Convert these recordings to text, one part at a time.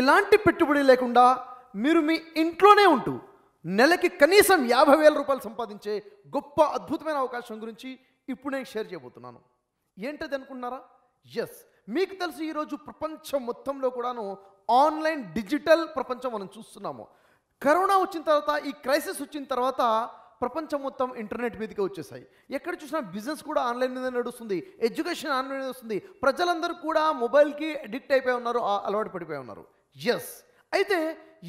ఇలాంటి పెట్టుబడి లేకుండా మీరు మీ ఇంట్లోనే ఉంటూ నెలకి కనీసం యాభై వేల రూపాయలు సంపాదించే గొప్ప అద్భుతమైన అవకాశం గురించి ఇప్పుడు నేను షేర్ చేయబోతున్నాను ఏంటది అనుకున్నారా ఎస్ మీకు తెలుసు ఈరోజు ప్రపంచం మొత్తంలో కూడాను ఆన్లైన్ డిజిటల్ ప్రపంచం మనం చూస్తున్నాము కరోనా వచ్చిన తర్వాత ఈ క్రైసిస్ వచ్చిన తర్వాత ప్రపంచం మొత్తం ఇంటర్నెట్ మీదకి వచ్చేసాయి ఎక్కడ చూసినా బిజినెస్ కూడా ఆన్లైన్ మీద నడుస్తుంది ఎడ్యుకేషన్ ఆన్లైన్ మీద వస్తుంది ప్రజలందరూ కూడా మొబైల్కి అడిక్ట్ అయిపోయి ఉన్నారు అలవాటు పడిపోయి ఉన్నారు ఎస్ అయితే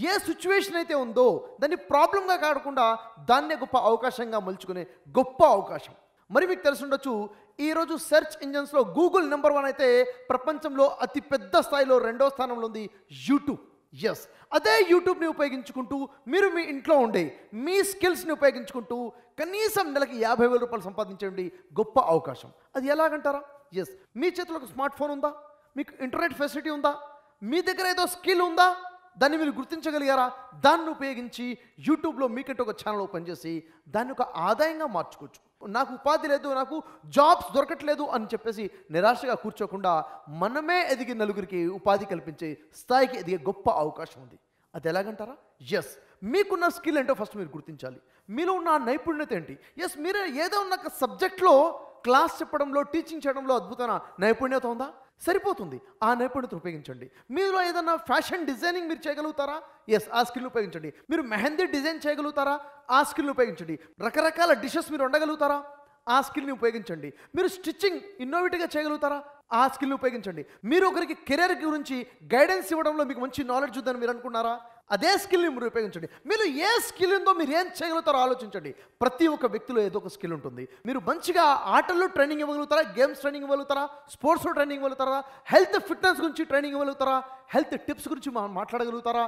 ఏ సిచ్యువేషన్ అయితే ఉందో దాన్ని ప్రాబ్లంగా కాకుండా దాన్నే గొప్ప అవకాశంగా మలుచుకునే గొప్ప అవకాశం మరి మీకు ఉండొచ్చు ఈరోజు సెర్చ్ ఇంజిన్స్లో గూగుల్ నెంబర్ వన్ అయితే ప్రపంచంలో అతి పెద్ద స్థాయిలో రెండో స్థానంలో ఉంది యూట్యూబ్ ఎస్ అదే యూట్యూబ్ని ఉపయోగించుకుంటూ మీరు మీ ఇంట్లో ఉండే మీ స్కిల్స్ని ఉపయోగించుకుంటూ కనీసం నెలకి యాభై వేల రూపాయలు సంపాదించండి గొప్ప అవకాశం అది ఎలాగంటారా ఎస్ మీ చేతిలో ఒక స్మార్ట్ ఫోన్ ఉందా మీకు ఇంటర్నెట్ ఫెసిలిటీ ఉందా మీ దగ్గర ఏదో స్కిల్ ఉందా దాన్ని మీరు గుర్తించగలిగారా దాన్ని ఉపయోగించి యూట్యూబ్లో మీకంటే ఒక ఛానల్ ఓపెన్ చేసి దాన్ని ఒక ఆదాయంగా మార్చుకోవచ్చు నాకు ఉపాధి లేదు నాకు జాబ్స్ దొరకట్లేదు అని చెప్పేసి నిరాశగా కూర్చోకుండా మనమే ఎదిగి నలుగురికి ఉపాధి కల్పించే స్థాయికి ఎదిగే గొప్ప అవకాశం ఉంది అది ఎలాగంటారా ఎస్ మీకున్న స్కిల్ ఏంటో ఫస్ట్ మీరు గుర్తించాలి మీలో ఉన్న నైపుణ్యత ఏంటి ఎస్ మీరు ఏదో ఉన్న సబ్జెక్ట్లో క్లాస్ చెప్పడంలో టీచింగ్ చేయడంలో అద్భుతమైన నైపుణ్యత ఉందా సరిపోతుంది ఆ నైపుణ్యత ఉపయోగించండి మీరు ఏదన్నా ఫ్యాషన్ డిజైనింగ్ మీరు చేయగలుగుతారా ఎస్ ఆ స్కిల్ ఉపయోగించండి మీరు మెహందీ డిజైన్ చేయగలుగుతారా ఆ స్కిల్ ఉపయోగించండి రకరకాల డిషెస్ మీరు వండగలుగుతారా ఆ స్కిల్ని ఉపయోగించండి మీరు స్టిచ్చింగ్ ఇన్నోవేటివ్గా చేయగలుగుతారా ఆ స్కిల్ని ఉపయోగించండి మీరు ఒకరికి కెరీర్ గురించి గైడెన్స్ ఇవ్వడంలో మీకు మంచి నాలెడ్జ్ ఉందని మీరు అనుకున్నారా అదే స్కిల్ని మీరు ఉపయోగించండి మీరు ఏ స్కిల్ ఉందో మీరు ఏం చేయగలుగుతారో ఆలోచించండి ప్రతి ఒక్క వ్యక్తిలో ఏదో ఒక స్కిల్ ఉంటుంది మీరు మంచిగా ఆటల్లో ట్రైనింగ్ ఇవ్వగలుగుతారా గేమ్స్ ట్రైనింగ్ ఇవ్వగలుగుతారా స్పోర్ట్స్లో ట్రైనింగ్ ఇవ్వగలుగుతారా హెల్త్ ఫిట్నెస్ గురించి ట్రైనింగ్ ఇవ్వగలుగుతారా హెల్త్ టిప్స్ గురించి మాట్లాడగలుగుతారా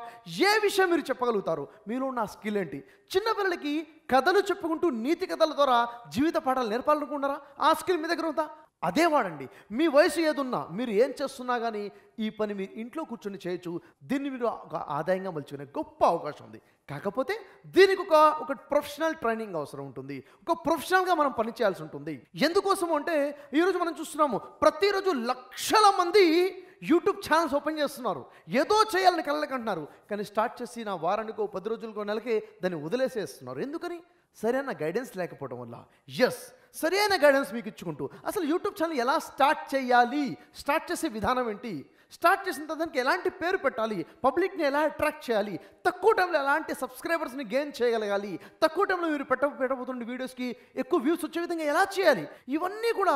ఏ విషయం మీరు చెప్పగలుగుతారు మీలో ఉన్న స్కిల్ ఏంటి చిన్నపిల్లలకి కథలు చెప్పుకుంటూ నీతి కథల ద్వారా జీవిత పాఠాలు నేర్పాలనుకుంటారా ఆ స్కిల్ మీ దగ్గర ఉందా అదే వాడండి మీ వయసు ఏదున్నా మీరు ఏం చేస్తున్నా కానీ ఈ పని మీరు ఇంట్లో కూర్చొని చేయొచ్చు దీన్ని మీరు ఒక ఆదాయంగా మలుచుకునే గొప్ప అవకాశం ఉంది కాకపోతే దీనికి ఒక ఒక ప్రొఫెషనల్ ట్రైనింగ్ అవసరం ఉంటుంది ఒక ప్రొఫెషనల్గా మనం పని చేయాల్సి ఉంటుంది ఎందుకోసం అంటే ఈరోజు మనం చూస్తున్నాము ప్రతిరోజు లక్షల మంది యూట్యూబ్ ఛానల్స్ ఓపెన్ చేస్తున్నారు ఏదో చేయాలని కళ్ళకంటున్నారు కానీ స్టార్ట్ చేసి నా వారానికో పది రోజులకో నెలకే దాన్ని వదిలేసేస్తున్నారు ఎందుకని సరైన గైడెన్స్ లేకపోవడం వల్ల ఎస్ సరైన గైడెన్స్ మీకు ఇచ్చుకుంటూ అసలు యూట్యూబ్ ఛానల్ ఎలా స్టార్ట్ చేయాలి స్టార్ట్ చేసే విధానం ఏంటి స్టార్ట్ చేసిన దానికి ఎలాంటి పేరు పెట్టాలి పబ్లిక్ని ఎలా అట్రాక్ట్ చేయాలి తక్కువ టైంలో ఎలాంటి సబ్స్క్రైబర్స్ని గెయిన్ చేయగలగాలి తక్కువ టైంలో మీరు పెట్ట పెట్టబోతుండే వీడియోస్కి ఎక్కువ వ్యూస్ వచ్చే విధంగా ఎలా చేయాలి ఇవన్నీ కూడా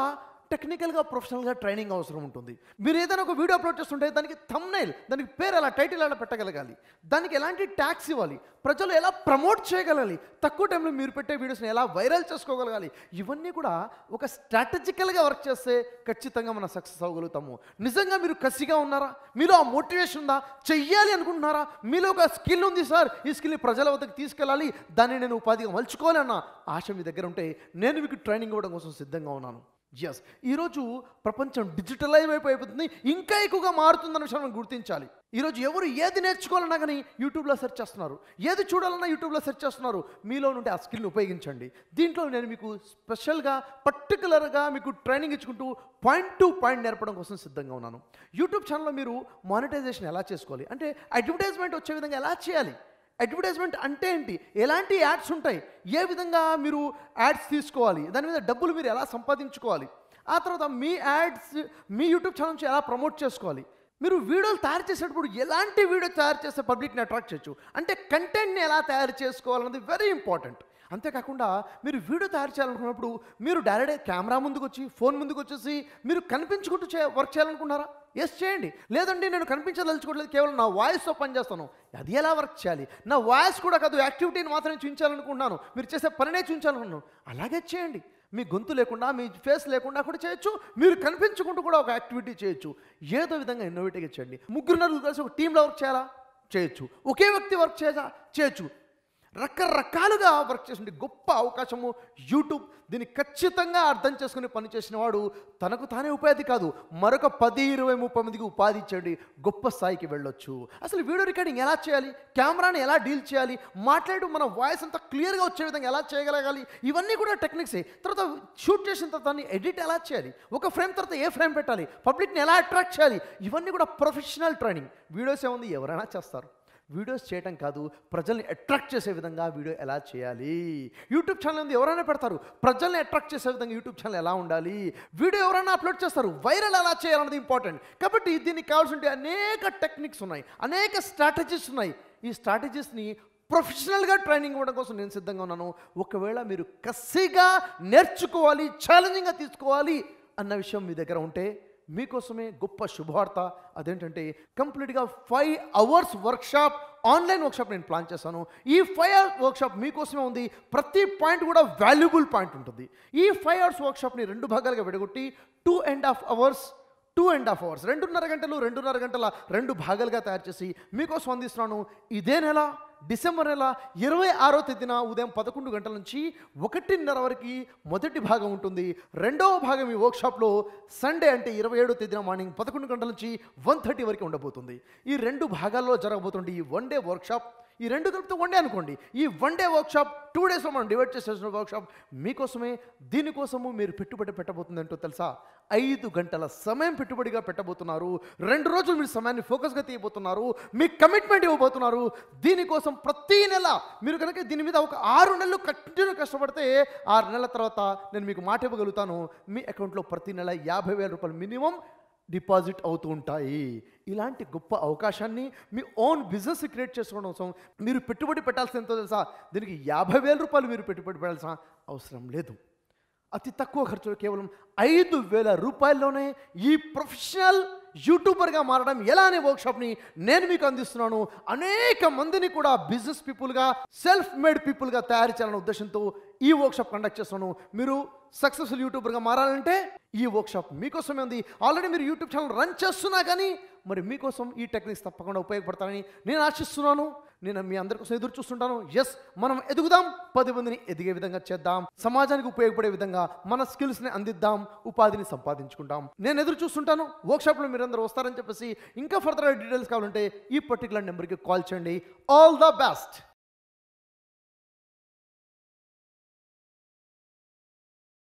టెక్నికల్గా ప్రొఫెషనల్గా ట్రైనింగ్ అవసరం ఉంటుంది మీరు ఏదైనా ఒక వీడియో అప్లోడ్ చేస్తుంటే దానికి థమ్నైల్ దానికి పేరు అలా టైటిల్ అలా పెట్టగలగాలి దానికి ఎలాంటి ట్యాక్స్ ఇవ్వాలి ప్రజలు ఎలా ప్రమోట్ చేయగలగాలి తక్కువ టైంలో మీరు పెట్టే వీడియోస్ని ఎలా వైరల్ చేసుకోగలగాలి ఇవన్నీ కూడా ఒక స్ట్రాటజికల్గా వర్క్ చేస్తే ఖచ్చితంగా మనం సక్సెస్ అవ్వగలుగుతాము నిజంగా మీరు కసిగా ఉన్నారా మీలో ఆ మోటివేషన్ ఉందా చెయ్యాలి అనుకుంటున్నారా మీలో ఒక స్కిల్ ఉంది సార్ ఈ స్కిల్ని ప్రజల వద్దకు తీసుకెళ్ళాలి దాన్ని నేను ఉపాధిగా మలుచుకోవాలన్న ఆశ మీ దగ్గర ఉంటే నేను మీకు ట్రైనింగ్ ఇవ్వడం కోసం సిద్ధంగా ఉన్నాను ఎస్ ఈరోజు ప్రపంచం డిజిటలైజ్ అయిపోయిపోతుంది ఇంకా ఎక్కువగా మారుతుందన్న విషయం మనం గుర్తించాలి ఈరోజు ఎవరు ఏది నేర్చుకోవాలన్నా కానీ యూట్యూబ్లో సెర్చ్ చేస్తున్నారు ఏది చూడాలన్నా యూట్యూబ్లో సెర్చ్ చేస్తున్నారు మీలో నుండి ఆ స్కిల్ని ఉపయోగించండి దీంట్లో నేను మీకు స్పెషల్గా పర్టికులర్గా మీకు ట్రైనింగ్ ఇచ్చుకుంటూ పాయింట్ టు పాయింట్ నేర్పడం కోసం సిద్ధంగా ఉన్నాను యూట్యూబ్ ఛానల్లో మీరు మానిటైజేషన్ ఎలా చేసుకోవాలి అంటే అడ్వర్టైజ్మెంట్ వచ్చే విధంగా ఎలా చేయాలి అడ్వర్టైజ్మెంట్ అంటే ఏంటి ఎలాంటి యాడ్స్ ఉంటాయి ఏ విధంగా మీరు యాడ్స్ తీసుకోవాలి దాని మీద డబ్బులు మీరు ఎలా సంపాదించుకోవాలి ఆ తర్వాత మీ యాడ్స్ మీ యూట్యూబ్ ఛానల్ నుంచి ఎలా ప్రమోట్ చేసుకోవాలి మీరు వీడియోలు తయారు చేసేటప్పుడు ఎలాంటి వీడియో తయారు చేస్తే పబ్లిక్ని అట్రాక్ట్ చేయొచ్చు అంటే కంటెంట్ని ఎలా తయారు చేసుకోవాలన్నది వెరీ ఇంపార్టెంట్ అంతేకాకుండా మీరు వీడియో తయారు చేయాలనుకున్నప్పుడు మీరు డైరెక్ట్గా కెమెరా ముందుకు వచ్చి ఫోన్ ముందుకు వచ్చేసి మీరు కనిపించుకుంటూ చే వర్క్ చేయాలనుకున్నారా ఎస్ చేయండి లేదండి నేను కనిపించదలుచుకోవట్లేదు కేవలం నా వాయిస్తో పనిచేస్తాను అది ఎలా వర్క్ చేయాలి నా వాయిస్ కూడా కాదు యాక్టివిటీని మాత్రమే చూపించాలనుకుంటున్నాను మీరు చేసే పనినే చూపించాలనుకుంటున్నాను అలాగే చేయండి మీ గొంతు లేకుండా మీ ఫేస్ లేకుండా కూడా చేయొచ్చు మీరు కనిపించుకుంటూ కూడా ఒక యాక్టివిటీ చేయొచ్చు ఏదో విధంగా ఇన్నోవేటివ్గా చేయండి ముగ్గురు నలుగురు కలిసి ఒక టీంలో వర్క్ చేయాలా చేయొచ్చు ఒకే వ్యక్తి వర్క్ చేయాలా చేయొచ్చు రకరకాలుగా వర్క్ చేసిన గొప్ప అవకాశము యూట్యూబ్ దీన్ని ఖచ్చితంగా అర్థం చేసుకుని పనిచేసిన వాడు తనకు తానే ఉపాధి కాదు మరొక పది ఇరవై ముప్పై మందికి ఉపాధి ఇచ్చేయండి గొప్ప స్థాయికి వెళ్ళొచ్చు అసలు వీడియో రికార్డింగ్ ఎలా చేయాలి కెమెరాని ఎలా డీల్ చేయాలి మాట్లాడు మన వాయిస్ అంతా క్లియర్గా వచ్చే విధంగా ఎలా చేయగలగాలి ఇవన్నీ కూడా టెక్నిక్సే తర్వాత షూట్ చేసిన తర్వాత దాన్ని ఎడిట్ ఎలా చేయాలి ఒక ఫ్రేమ్ తర్వాత ఏ ఫ్రేమ్ పెట్టాలి పబ్లిక్ని ఎలా అట్రాక్ట్ చేయాలి ఇవన్నీ కూడా ప్రొఫెషనల్ ట్రైనింగ్ వీడియోస్ ఏముంది ఎవరైనా చేస్తారు వీడియోస్ చేయటం కాదు ప్రజల్ని అట్రాక్ట్ చేసే విధంగా వీడియో ఎలా చేయాలి యూట్యూబ్ ఛానల్ ఉంది ఎవరైనా పెడతారు ప్రజల్ని అట్రాక్ట్ చేసే విధంగా యూట్యూబ్ ఛానల్ ఎలా ఉండాలి వీడియో ఎవరైనా అప్లోడ్ చేస్తారు వైరల్ ఎలా చేయాలన్నది ఇంపార్టెంట్ కాబట్టి దీనికి కావాల్సిన అనేక టెక్నిక్స్ ఉన్నాయి అనేక స్ట్రాటజీస్ ఉన్నాయి ఈ స్ట్రాటజీస్ని ప్రొఫెషనల్గా ట్రైనింగ్ ఇవ్వడం కోసం నేను సిద్ధంగా ఉన్నాను ఒకవేళ మీరు కసిగా నేర్చుకోవాలి ఛాలెంజింగ్గా తీసుకోవాలి అన్న విషయం మీ దగ్గర ఉంటే మీకోసమే గొప్ప శుభవార్త అదేంటంటే కంప్లీట్గా five hours workshop online workshop నేను ప్లాన్ చేశాను ఈ ఫైవ్ అవర్స్ వర్క్షాప్ మీకోసమే ఉంది ప్రతి పాయింట్ కూడా వాల్యుబుల్ పాయింట్ ఉంటుంది ఈ ఫైవ్ అవర్స్ వర్క్షాప్ని రెండు భాగాలుగా విడగొట్టి two and half hours two and half hours రెండున్నర గంటలు రెండున్నర గంటల రెండు భాగాలుగా తయారు చేసి మీకోసం అందిస్తున్నాను ఇదే నెల డిసెంబర్ నెల ఇరవై ఆరో తేదీన ఉదయం పదకొండు గంటల నుంచి ఒకటిన్నర వరకు మొదటి భాగం ఉంటుంది రెండవ భాగం ఈ వర్క్షాప్లో సండే అంటే ఇరవై ఏడో తేదీన మార్నింగ్ పదకొండు గంటల నుంచి వన్ థర్టీ వరకు ఉండబోతుంది ఈ రెండు భాగాల్లో జరగబోతుంది ఈ వన్ డే వర్క్షాప్ ఈ రెండు కలిపితే వన్ డే అనుకోండి ఈ వన్ డే వర్క్షాప్ టూ డేస్లో మనం డివైడ్ చేసేసిన వర్క్షాప్ మీకోసమే దీనికోసము మీరు పెట్టుబడి పెట్టబోతుందంటో తెలుసా ఐదు గంటల సమయం పెట్టుబడిగా పెట్టబోతున్నారు రెండు రోజులు మీరు సమయాన్ని ఫోకస్గా తీయబోతున్నారు మీ కమిట్మెంట్ ఇవ్వబోతున్నారు దీనికోసం ప్రతి నెల మీరు కనుక దీని మీద ఒక ఆరు నెలలు కంటిన్యూ కష్టపడితే ఆరు నెలల తర్వాత నేను మీకు మాట ఇవ్వగలుగుతాను మీ అకౌంట్లో ప్రతి నెల యాభై వేల రూపాయలు మినిమం డిపాజిట్ అవుతూ ఉంటాయి ఇలాంటి గొప్ప అవకాశాన్ని మీ ఓన్ బిజినెస్ క్రియేట్ చేసుకోవడం కోసం మీరు పెట్టుబడి పెట్టాల్సిన ఎంతో తెలుసా దీనికి యాభై వేల రూపాయలు మీరు పెట్టుబడి పెట్టాల్సిన అవసరం లేదు అతి తక్కువ ఖర్చులు కేవలం ఐదు వేల రూపాయల్లోనే ఈ ప్రొఫెషనల్ యూట్యూబర్గా మారడం ఎలా అనే వర్క్షాప్ని నేను మీకు అందిస్తున్నాను అనేక మందిని కూడా బిజినెస్ పీపుల్గా సెల్ఫ్ మేడ్ పీపుల్గా తయారు చేయాలనే ఉద్దేశంతో ఈ వర్క్షాప్ కండక్ట్ చేస్తున్నాను మీరు సక్సెస్ఫుల్ యూట్యూబర్గా మారాలంటే ఈ వర్క్షాప్ మీకోసమే ఉంది ఆల్రెడీ మీరు యూట్యూబ్ ఛానల్ రన్ చేస్తున్నా కానీ మరి మీకోసం ఈ టెక్నిక్స్ తప్పకుండా ఉపయోగపడతానని నేను ఆశిస్తున్నాను నేను మీ అందరి కోసం ఎదురు చూస్తుంటాను ఎస్ మనం ఎదుగుదాం పది మందిని ఎదిగే విధంగా చేద్దాం సమాజానికి ఉపయోగపడే విధంగా మన స్కిల్స్ని అందిద్దాం ఉపాధిని సంపాదించుకుంటాం నేను ఎదురు చూస్తుంటాను వర్క్షాప్లో మీరందరూ వస్తారని చెప్పేసి ఇంకా ఫర్దర్ డీటెయిల్స్ కావాలంటే ఈ పర్టికులర్ నెంబర్కి కాల్ చేయండి ఆల్ ద బెస్ట్